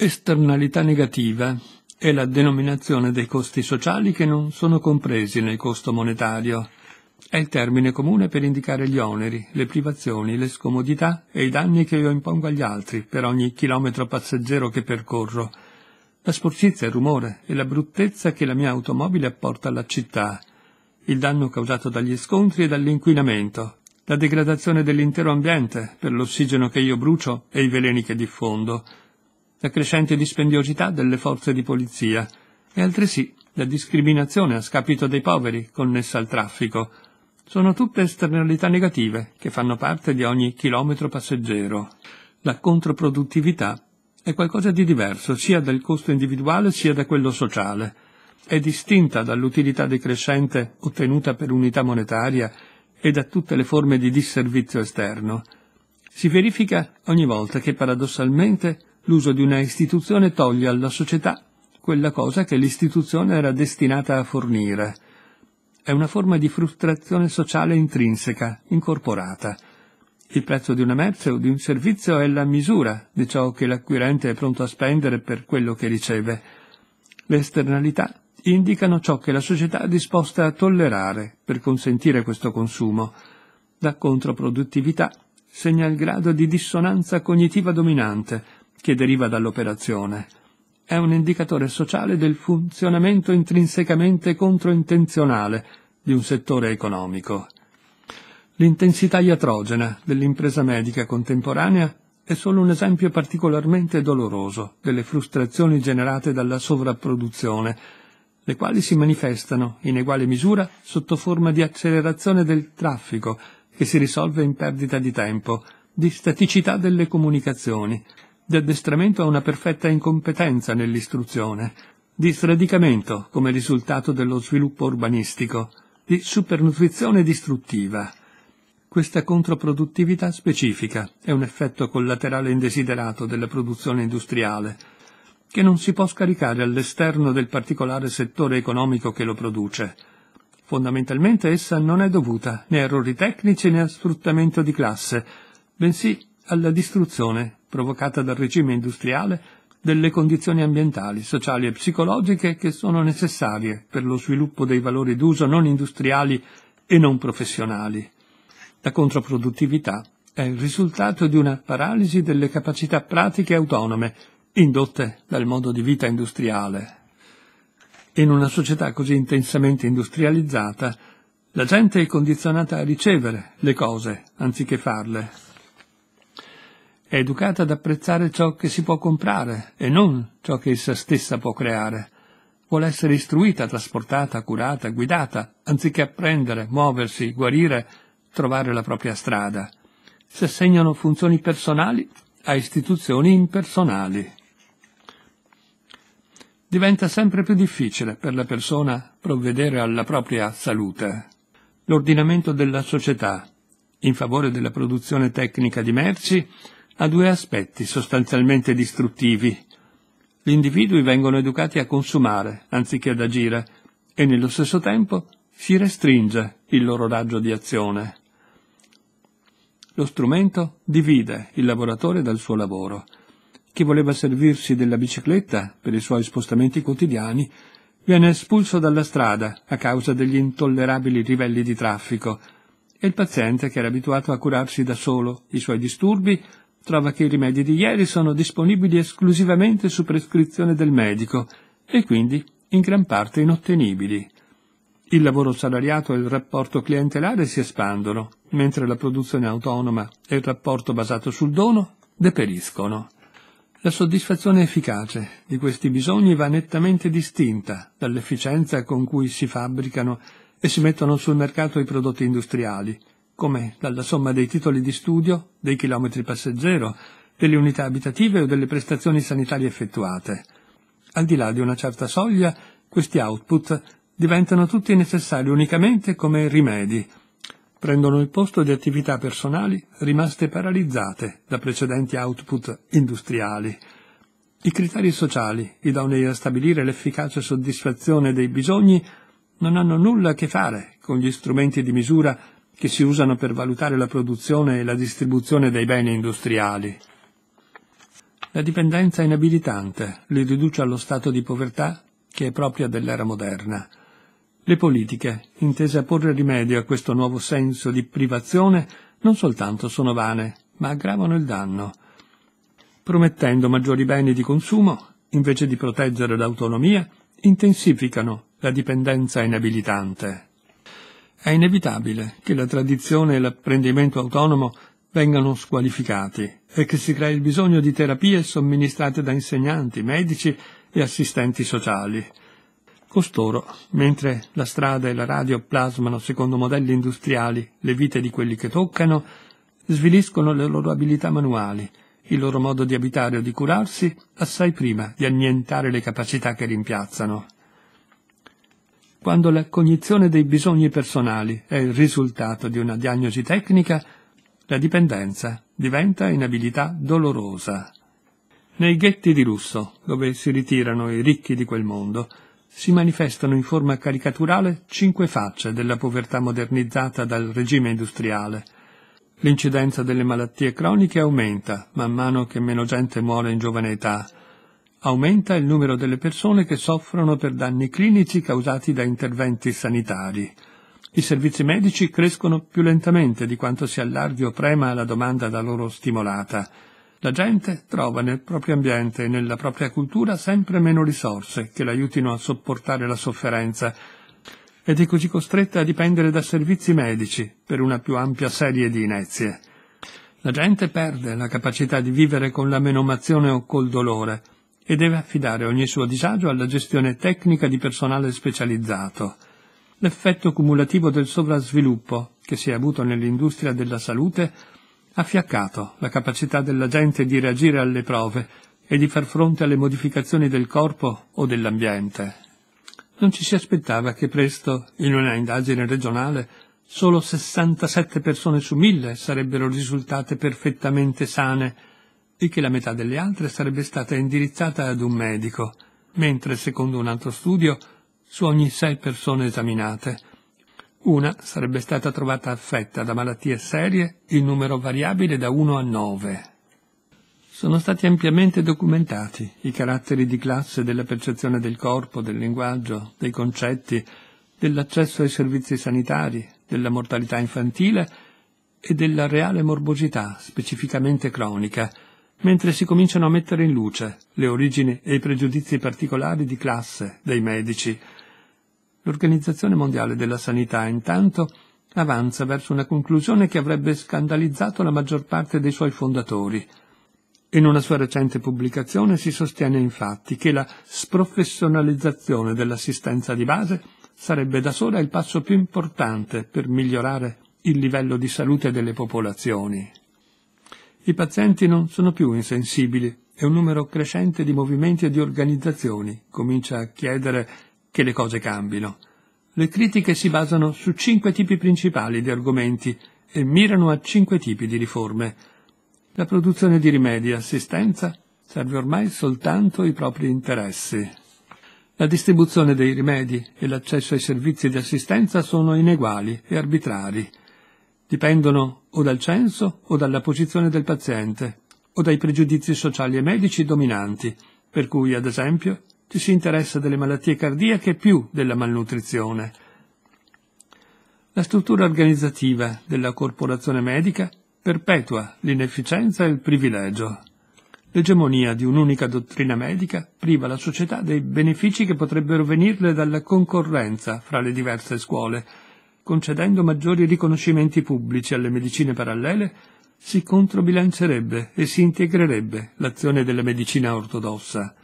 Esternalità negativa è la denominazione dei costi sociali che non sono compresi nel costo monetario. È il termine comune per indicare gli oneri, le privazioni, le scomodità e i danni che io impongo agli altri per ogni chilometro passeggero che percorro, la sporcizia, il rumore e la bruttezza che la mia automobile apporta alla città, il danno causato dagli scontri e dall'inquinamento, la degradazione dell'intero ambiente per l'ossigeno che io brucio e i veleni che diffondo, la crescente dispendiosità delle forze di polizia e altresì la discriminazione a scapito dei poveri connessa al traffico. Sono tutte esternalità negative che fanno parte di ogni chilometro passeggero. La controproduttività è qualcosa di diverso sia dal costo individuale sia da quello sociale. È distinta dall'utilità decrescente ottenuta per unità monetaria e da tutte le forme di disservizio esterno. Si verifica ogni volta che paradossalmente l'uso di una istituzione toglie alla società quella cosa che l'istituzione era destinata a fornire. È una forma di frustrazione sociale intrinseca, incorporata. Il prezzo di una merce o di un servizio è la misura di ciò che l'acquirente è pronto a spendere per quello che riceve. Le esternalità indicano ciò che la società è disposta a tollerare per consentire questo consumo. La controproduttività segna il grado di dissonanza cognitiva dominante, che deriva dall'operazione è un indicatore sociale del funzionamento intrinsecamente controintenzionale di un settore economico. L'intensità iatrogena dell'impresa medica contemporanea è solo un esempio particolarmente doloroso delle frustrazioni generate dalla sovrapproduzione, le quali si manifestano in eguale misura sotto forma di accelerazione del traffico che si risolve in perdita di tempo, di staticità delle comunicazioni, di addestramento a una perfetta incompetenza nell'istruzione, di sradicamento come risultato dello sviluppo urbanistico, di supernutrizione distruttiva. Questa controproduttività specifica è un effetto collaterale indesiderato della produzione industriale, che non si può scaricare all'esterno del particolare settore economico che lo produce. Fondamentalmente essa non è dovuta né a errori tecnici né a sfruttamento di classe, bensì alla distruzione provocata dal regime industriale delle condizioni ambientali, sociali e psicologiche che sono necessarie per lo sviluppo dei valori d'uso non industriali e non professionali. La controproduttività è il risultato di una paralisi delle capacità pratiche autonome indotte dal modo di vita industriale. In una società così intensamente industrializzata, la gente è condizionata a ricevere le cose anziché farle è educata ad apprezzare ciò che si può comprare e non ciò che essa stessa può creare. Vuole essere istruita, trasportata, curata, guidata, anziché apprendere, muoversi, guarire, trovare la propria strada. Si assegnano funzioni personali a istituzioni impersonali. Diventa sempre più difficile per la persona provvedere alla propria salute. L'ordinamento della società, in favore della produzione tecnica di merci, ha due aspetti sostanzialmente distruttivi. Gli individui vengono educati a consumare, anziché ad agire, e nello stesso tempo si restringe il loro raggio di azione. Lo strumento divide il lavoratore dal suo lavoro. Chi voleva servirsi della bicicletta per i suoi spostamenti quotidiani viene espulso dalla strada a causa degli intollerabili livelli di traffico e il paziente che era abituato a curarsi da solo i suoi disturbi Trova che i rimedi di ieri sono disponibili esclusivamente su prescrizione del medico e quindi in gran parte inottenibili. Il lavoro salariato e il rapporto clientelare si espandono, mentre la produzione autonoma e il rapporto basato sul dono deperiscono. La soddisfazione efficace di questi bisogni va nettamente distinta dall'efficienza con cui si fabbricano e si mettono sul mercato i prodotti industriali, come dalla somma dei titoli di studio, dei chilometri passeggero, delle unità abitative o delle prestazioni sanitarie effettuate. Al di là di una certa soglia, questi output diventano tutti necessari unicamente come rimedi. Prendono il posto di attività personali rimaste paralizzate da precedenti output industriali. I criteri sociali, idonei a stabilire l'efficace soddisfazione dei bisogni, non hanno nulla a che fare con gli strumenti di misura che si usano per valutare la produzione e la distribuzione dei beni industriali. La dipendenza inabilitante, li riduce allo stato di povertà che è propria dell'era moderna. Le politiche, intese a porre rimedio a questo nuovo senso di privazione, non soltanto sono vane, ma aggravano il danno. Promettendo maggiori beni di consumo, invece di proteggere l'autonomia, intensificano la dipendenza inabilitante è inevitabile che la tradizione e l'apprendimento autonomo vengano squalificati e che si crei il bisogno di terapie somministrate da insegnanti, medici e assistenti sociali. Costoro, mentre la strada e la radio plasmano secondo modelli industriali le vite di quelli che toccano, sviliscono le loro abilità manuali, il loro modo di abitare o di curarsi, assai prima di annientare le capacità che rimpiazzano quando la cognizione dei bisogni personali è il risultato di una diagnosi tecnica, la dipendenza diventa inabilità dolorosa. Nei ghetti di lusso, dove si ritirano i ricchi di quel mondo, si manifestano in forma caricaturale cinque facce della povertà modernizzata dal regime industriale. L'incidenza delle malattie croniche aumenta man mano che meno gente muore in giovane età aumenta il numero delle persone che soffrono per danni clinici causati da interventi sanitari. I servizi medici crescono più lentamente di quanto si allarghi o prema la domanda da loro stimolata. La gente trova nel proprio ambiente e nella propria cultura sempre meno risorse che l'aiutino a sopportare la sofferenza ed è così costretta a dipendere da servizi medici per una più ampia serie di inezie. La gente perde la capacità di vivere con la menomazione o col dolore e deve affidare ogni suo disagio alla gestione tecnica di personale specializzato. L'effetto cumulativo del sovrasviluppo che si è avuto nell'industria della salute ha fiaccato la capacità della gente di reagire alle prove e di far fronte alle modificazioni del corpo o dell'ambiente. Non ci si aspettava che presto, in una indagine regionale, solo 67 persone su mille sarebbero risultate perfettamente sane e che la metà delle altre sarebbe stata indirizzata ad un medico, mentre, secondo un altro studio, su ogni sei persone esaminate, una sarebbe stata trovata affetta da malattie serie in numero variabile da 1 a 9. Sono stati ampiamente documentati i caratteri di classe della percezione del corpo, del linguaggio, dei concetti, dell'accesso ai servizi sanitari, della mortalità infantile e della reale morbosità specificamente cronica, mentre si cominciano a mettere in luce le origini e i pregiudizi particolari di classe dei medici. L'Organizzazione Mondiale della Sanità, intanto, avanza verso una conclusione che avrebbe scandalizzato la maggior parte dei suoi fondatori. In una sua recente pubblicazione si sostiene infatti che la sprofessionalizzazione dell'assistenza di base sarebbe da sola il passo più importante per migliorare il livello di salute delle popolazioni. I pazienti non sono più insensibili e un numero crescente di movimenti e di organizzazioni comincia a chiedere che le cose cambino. Le critiche si basano su cinque tipi principali di argomenti e mirano a cinque tipi di riforme. La produzione di rimedi e assistenza serve ormai soltanto i propri interessi. La distribuzione dei rimedi e l'accesso ai servizi di assistenza sono ineguali e arbitrari dipendono o dal censo o dalla posizione del paziente o dai pregiudizi sociali e medici dominanti, per cui, ad esempio, ci si interessa delle malattie cardiache più della malnutrizione. La struttura organizzativa della corporazione medica perpetua l'inefficienza e il privilegio. L'egemonia di un'unica dottrina medica priva la società dei benefici che potrebbero venirle dalla concorrenza fra le diverse scuole, concedendo maggiori riconoscimenti pubblici alle medicine parallele, si controbilancerebbe e si integrerebbe l'azione della medicina ortodossa.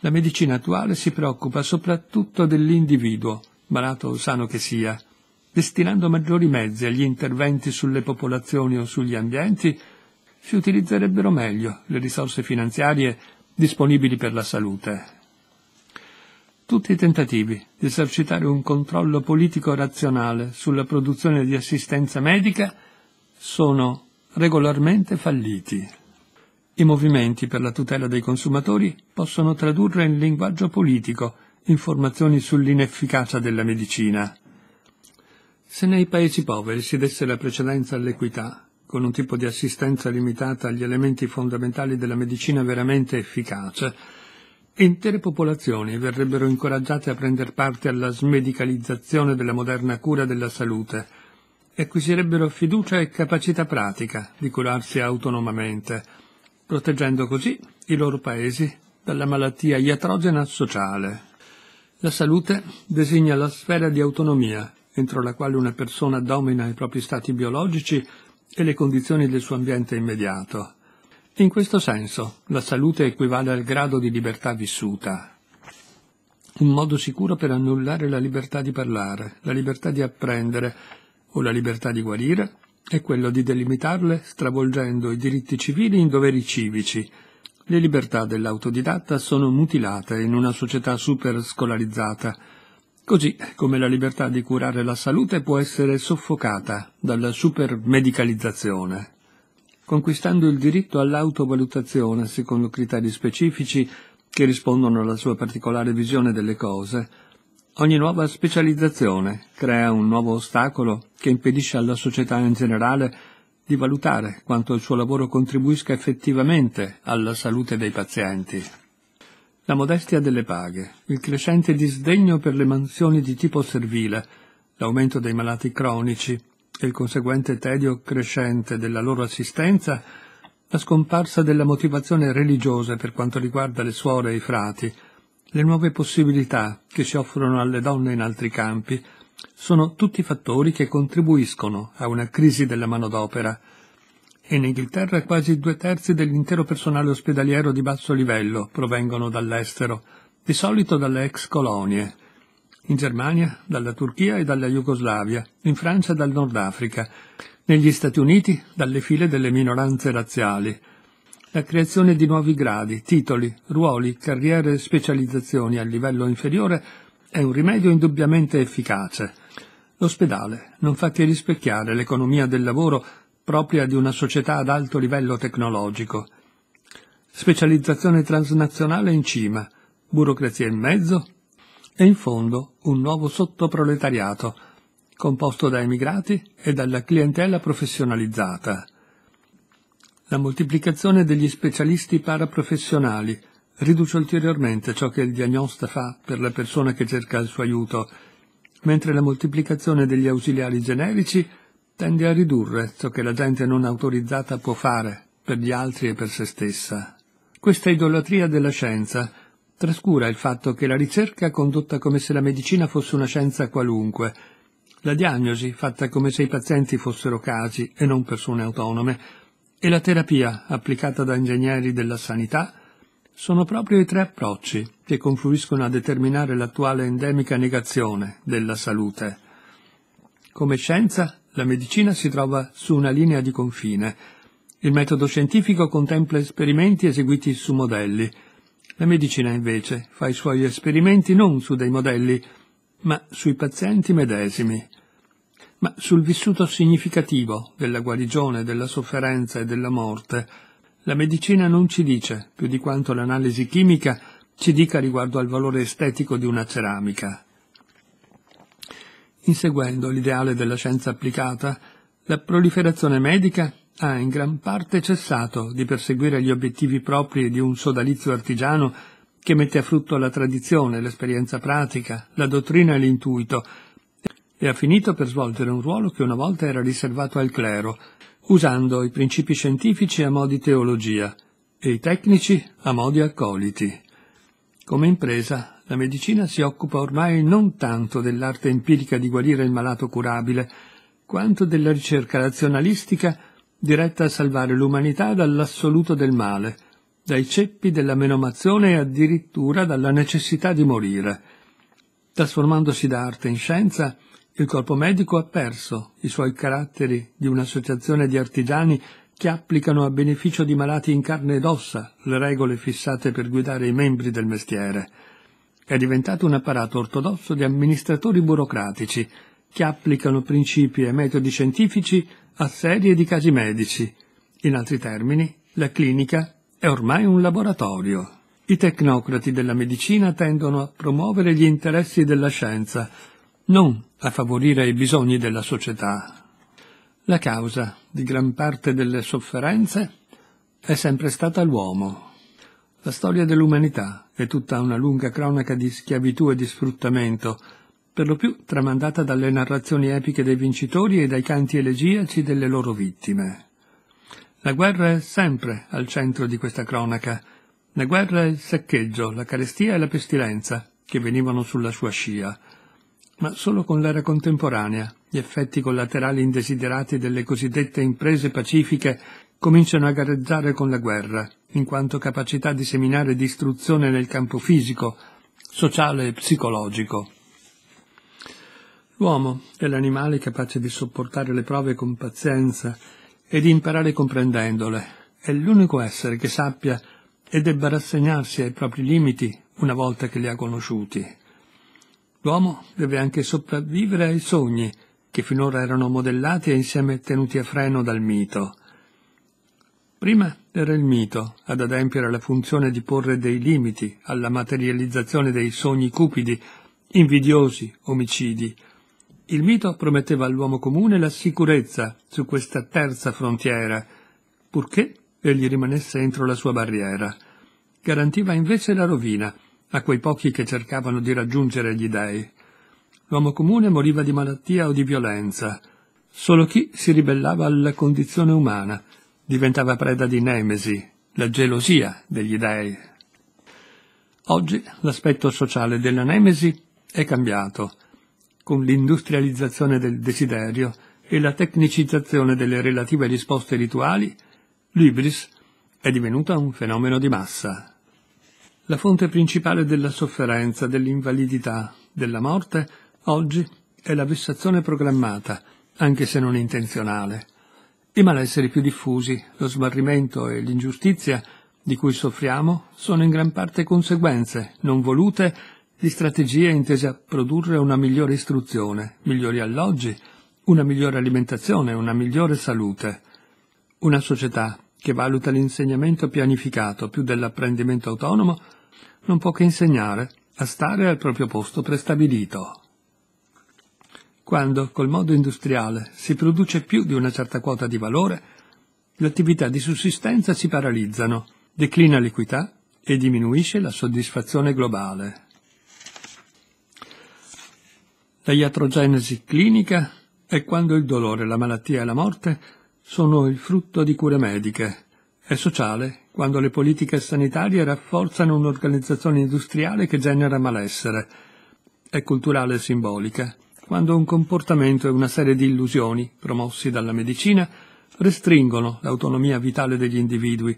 La medicina attuale si preoccupa soprattutto dell'individuo, malato o sano che sia, destinando maggiori mezzi agli interventi sulle popolazioni o sugli ambienti, si utilizzerebbero meglio le risorse finanziarie disponibili per la salute tutti i tentativi di esercitare un controllo politico razionale sulla produzione di assistenza medica sono regolarmente falliti. I movimenti per la tutela dei consumatori possono tradurre in linguaggio politico informazioni sull'inefficacia della medicina. Se nei paesi poveri si desse la precedenza all'equità, con un tipo di assistenza limitata agli elementi fondamentali della medicina veramente efficace, Intere popolazioni verrebbero incoraggiate a prendere parte alla smedicalizzazione della moderna cura della salute e acquisirebbero fiducia e capacità pratica di curarsi autonomamente, proteggendo così i loro paesi dalla malattia iatrogena sociale. La salute designa la sfera di autonomia entro la quale una persona domina i propri stati biologici e le condizioni del suo ambiente immediato. In questo senso, la salute equivale al grado di libertà vissuta, un modo sicuro per annullare la libertà di parlare, la libertà di apprendere o la libertà di guarire è quello di delimitarle stravolgendo i diritti civili in doveri civici. Le libertà dell'autodidatta sono mutilate in una società super scolarizzata, così come la libertà di curare la salute può essere soffocata dalla supermedicalizzazione conquistando il diritto all'autovalutazione secondo criteri specifici che rispondono alla sua particolare visione delle cose. Ogni nuova specializzazione crea un nuovo ostacolo che impedisce alla società in generale di valutare quanto il suo lavoro contribuisca effettivamente alla salute dei pazienti. La modestia delle paghe, il crescente disdegno per le mansioni di tipo servile, l'aumento dei malati cronici, e il conseguente tedio crescente della loro assistenza, la scomparsa della motivazione religiosa per quanto riguarda le suore e i frati, le nuove possibilità che si offrono alle donne in altri campi, sono tutti fattori che contribuiscono a una crisi della manodopera. In Inghilterra quasi due terzi dell'intero personale ospedaliero di basso livello provengono dall'estero, di solito dalle ex colonie, in Germania dalla Turchia e dalla Jugoslavia, in Francia dal Nord Africa, negli Stati Uniti dalle file delle minoranze razziali. La creazione di nuovi gradi, titoli, ruoli, carriere e specializzazioni a livello inferiore è un rimedio indubbiamente efficace. L'ospedale non fa che rispecchiare l'economia del lavoro propria di una società ad alto livello tecnologico. Specializzazione transnazionale in cima, burocrazia in mezzo e in fondo un nuovo sottoproletariato, composto da emigrati e dalla clientela professionalizzata. La moltiplicazione degli specialisti paraprofessionali riduce ulteriormente ciò che il diagnosta fa per la persona che cerca il suo aiuto, mentre la moltiplicazione degli ausiliari generici tende a ridurre ciò che la gente non autorizzata può fare per gli altri e per se stessa. Questa idolatria della scienza trascura il fatto che la ricerca condotta come se la medicina fosse una scienza qualunque, la diagnosi fatta come se i pazienti fossero casi e non persone autonome, e la terapia applicata da ingegneri della sanità sono proprio i tre approcci che confluiscono a determinare l'attuale endemica negazione della salute. Come scienza, la medicina si trova su una linea di confine. Il metodo scientifico contempla esperimenti eseguiti su modelli, la medicina invece fa i suoi esperimenti non su dei modelli, ma sui pazienti medesimi, ma sul vissuto significativo della guarigione, della sofferenza e della morte. La medicina non ci dice più di quanto l'analisi chimica ci dica riguardo al valore estetico di una ceramica. Inseguendo l'ideale della scienza applicata, la proliferazione medica ha in gran parte cessato di perseguire gli obiettivi propri di un sodalizio artigiano che mette a frutto la tradizione, l'esperienza pratica, la dottrina e l'intuito, e ha finito per svolgere un ruolo che una volta era riservato al clero, usando i principi scientifici a modi teologia e i tecnici a modi accoliti. Come impresa, la medicina si occupa ormai non tanto dell'arte empirica di guarire il malato curabile, quanto della ricerca razionalistica diretta a salvare l'umanità dall'assoluto del male, dai ceppi della menomazione e addirittura dalla necessità di morire. Trasformandosi da arte in scienza, il corpo medico ha perso i suoi caratteri di un'associazione di artigiani che applicano a beneficio di malati in carne ed ossa le regole fissate per guidare i membri del mestiere. È diventato un apparato ortodosso di amministratori burocratici che applicano principi e metodi scientifici a serie di casi medici. In altri termini, la clinica è ormai un laboratorio. I tecnocrati della medicina tendono a promuovere gli interessi della scienza, non a favorire i bisogni della società. La causa di gran parte delle sofferenze è sempre stata l'uomo. La storia dell'umanità è tutta una lunga cronaca di schiavitù e di sfruttamento, per lo più tramandata dalle narrazioni epiche dei vincitori e dai canti elegiaci delle loro vittime. La guerra è sempre al centro di questa cronaca. La guerra e il saccheggio, la carestia e la pestilenza, che venivano sulla sua scia. Ma solo con l'era contemporanea gli effetti collaterali indesiderati delle cosiddette imprese pacifiche cominciano a gareggiare con la guerra, in quanto capacità di seminare distruzione nel campo fisico, sociale e psicologico. L'uomo è l'animale capace di sopportare le prove con pazienza e di imparare comprendendole. È l'unico essere che sappia e debba rassegnarsi ai propri limiti una volta che li ha conosciuti. L'uomo deve anche sopravvivere ai sogni che finora erano modellati e insieme tenuti a freno dal mito. Prima era il mito ad adempiere la funzione di porre dei limiti alla materializzazione dei sogni cupidi, invidiosi, omicidi, il mito prometteva all'uomo comune la sicurezza su questa terza frontiera, purché egli rimanesse entro la sua barriera. Garantiva invece la rovina a quei pochi che cercavano di raggiungere gli dei. L'uomo comune moriva di malattia o di violenza. Solo chi si ribellava alla condizione umana diventava preda di nemesi, la gelosia degli dei. Oggi l'aspetto sociale della nemesi è cambiato con l'industrializzazione del desiderio e la tecnicizzazione delle relative risposte rituali, l'ibris è divenuta un fenomeno di massa. La fonte principale della sofferenza, dell'invalidità, della morte, oggi è la vessazione programmata, anche se non intenzionale. I malesseri più diffusi, lo smarrimento e l'ingiustizia di cui soffriamo sono in gran parte conseguenze non volute di strategie intese a produrre una migliore istruzione, migliori alloggi, una migliore alimentazione, una migliore salute. Una società che valuta l'insegnamento pianificato più dell'apprendimento autonomo non può che insegnare a stare al proprio posto prestabilito. Quando, col modo industriale, si produce più di una certa quota di valore, le attività di sussistenza si paralizzano, declina l'equità e diminuisce la soddisfazione globale. La iatrogenesi clinica è quando il dolore, la malattia e la morte sono il frutto di cure mediche. È sociale quando le politiche sanitarie rafforzano un'organizzazione industriale che genera malessere. È culturale e simbolica quando un comportamento e una serie di illusioni promossi dalla medicina restringono l'autonomia vitale degli individui,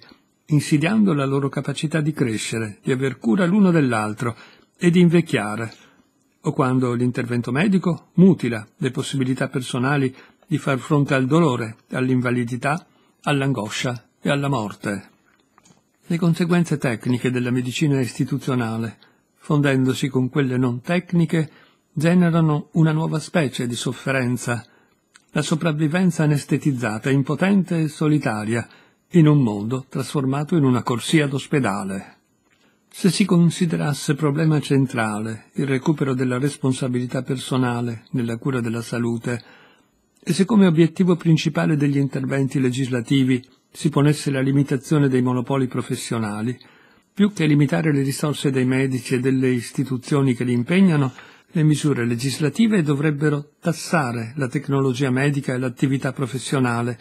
insidiando la loro capacità di crescere, di aver cura l'uno dell'altro e di invecchiare o quando l'intervento medico mutila le possibilità personali di far fronte al dolore, all'invalidità, all'angoscia e alla morte. Le conseguenze tecniche della medicina istituzionale, fondendosi con quelle non tecniche, generano una nuova specie di sofferenza, la sopravvivenza anestetizzata, impotente e solitaria, in un mondo trasformato in una corsia d'ospedale. Se si considerasse problema centrale il recupero della responsabilità personale nella cura della salute e se come obiettivo principale degli interventi legislativi si ponesse la limitazione dei monopoli professionali, più che limitare le risorse dei medici e delle istituzioni che li impegnano, le misure legislative dovrebbero tassare la tecnologia medica e l'attività professionale,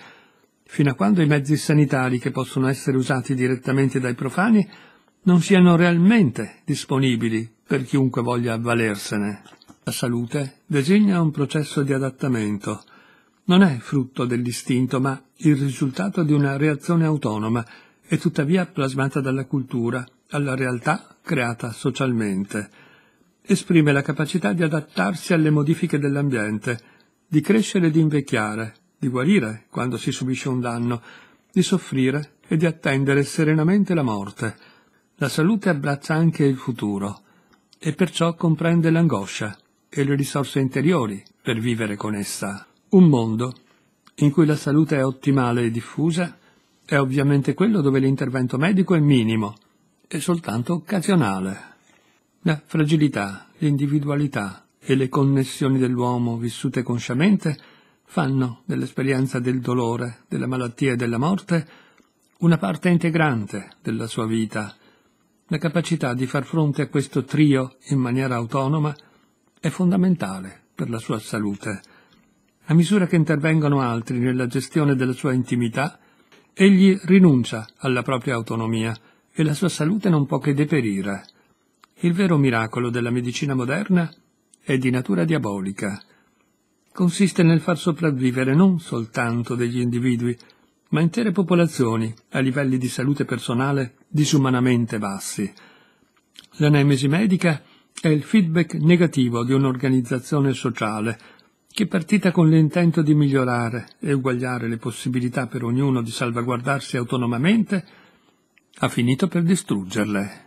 fino a quando i mezzi sanitari che possono essere usati direttamente dai profani non siano realmente disponibili per chiunque voglia avvalersene. La salute designa un processo di adattamento. Non è frutto dell'istinto, ma il risultato di una reazione autonoma e tuttavia plasmata dalla cultura alla realtà creata socialmente. Esprime la capacità di adattarsi alle modifiche dell'ambiente, di crescere e di invecchiare, di guarire quando si subisce un danno, di soffrire e di attendere serenamente la morte. La salute abbraccia anche il futuro e perciò comprende l'angoscia e le risorse interiori per vivere con essa. Un mondo in cui la salute è ottimale e diffusa è ovviamente quello dove l'intervento medico è minimo e soltanto occasionale. La fragilità, l'individualità e le connessioni dell'uomo vissute consciamente fanno dell'esperienza del dolore, della malattia e della morte una parte integrante della sua vita la capacità di far fronte a questo trio in maniera autonoma è fondamentale per la sua salute. A misura che intervengono altri nella gestione della sua intimità, egli rinuncia alla propria autonomia e la sua salute non può che deperire. Il vero miracolo della medicina moderna è di natura diabolica. Consiste nel far sopravvivere non soltanto degli individui, ma intere popolazioni a livelli di salute personale disumanamente bassi. L'analisi medica è il feedback negativo di un'organizzazione sociale che partita con l'intento di migliorare e uguagliare le possibilità per ognuno di salvaguardarsi autonomamente, ha finito per distruggerle